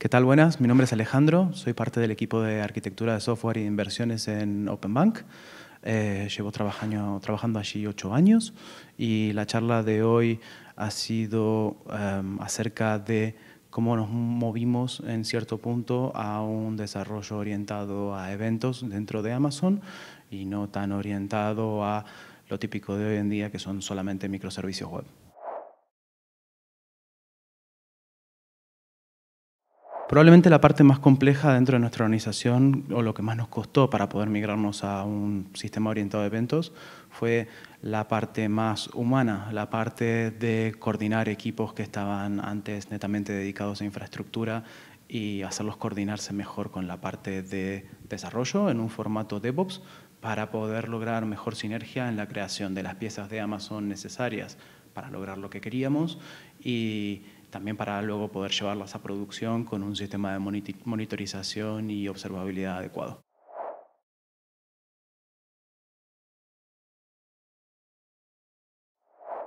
¿Qué tal? Buenas, mi nombre es Alejandro, soy parte del equipo de arquitectura de software y inversiones en OpenBank. Eh, llevo trabajando, allí ocho años y la charla de hoy ha sido em, acerca de cómo nos movimos en cierto punto a un desarrollo orientado a eventos dentro de Amazon y no tan orientado a lo típico de hoy en día que son solamente microservicios web. Probablemente la parte más compleja dentro de nuestra organización o lo que más nos costó para poder migrarnos a un sistema orientado a eventos fue la parte más humana, la parte de coordinar equipos que estaban antes netamente dedicados a infraestructura y hacerlos coordinarse mejor con la parte de desarrollo en un formato DevOps para poder lograr mejor sinergia en la creación de las piezas de Amazon necesarias para lograr lo que queríamos y también para luego poder llevarlas a producción con un sistema de monitorización y observabilidad adecuado.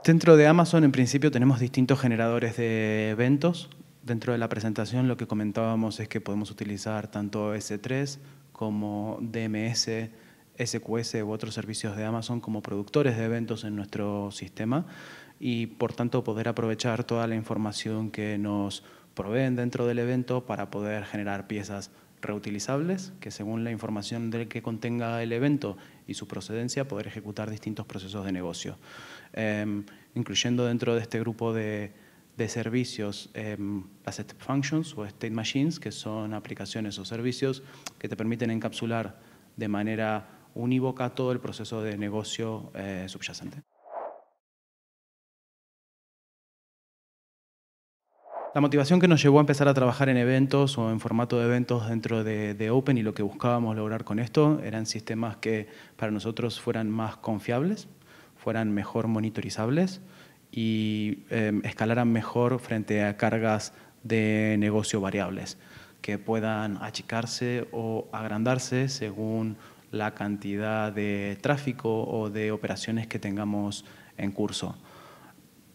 Dentro de Amazon, en principio, tenemos distintos generadores de eventos. Dentro de la presentación, lo que comentábamos es que podemos utilizar tanto S3 como DMS, SQS u otros servicios de Amazon como productores de eventos en nuestro sistema y por tanto poder aprovechar toda la información que nos proveen dentro del evento para poder generar piezas reutilizables que según la información del que contenga el evento y su procedencia poder ejecutar distintos procesos de negocio, em, incluyendo dentro de este grupo de, servicios em, las Step Functions o State Machines, que son aplicaciones o servicios que te permiten encapsular de manera unívoca todo el proceso de negocio eh, subyacente. La motivación que nos llevó a empezar a trabajar en eventos o en formato de eventos dentro de, Open y lo que buscábamos lograr con esto eran sistemas que para nosotros fueran más confiables, fueran mejor monitorizables y em, escalaran mejor frente a cargas de negocio variables que puedan achicarse o agrandarse según la cantidad de tráfico o de operaciones que tengamos en curso.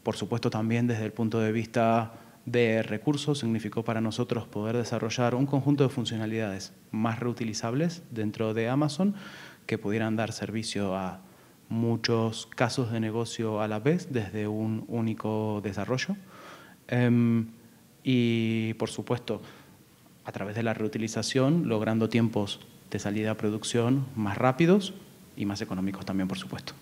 Por supuesto, también desde el punto de vista de recursos, significó para nosotros poder desarrollar un conjunto de funcionalidades más reutilizables dentro de Amazon que pudieran dar servicio a muchos casos de negocio a la vez desde un único desarrollo. Em, y, por supuesto, a través de la reutilización, logrando tiempos de salida a producción más rápidos y más económicos también, por supuesto.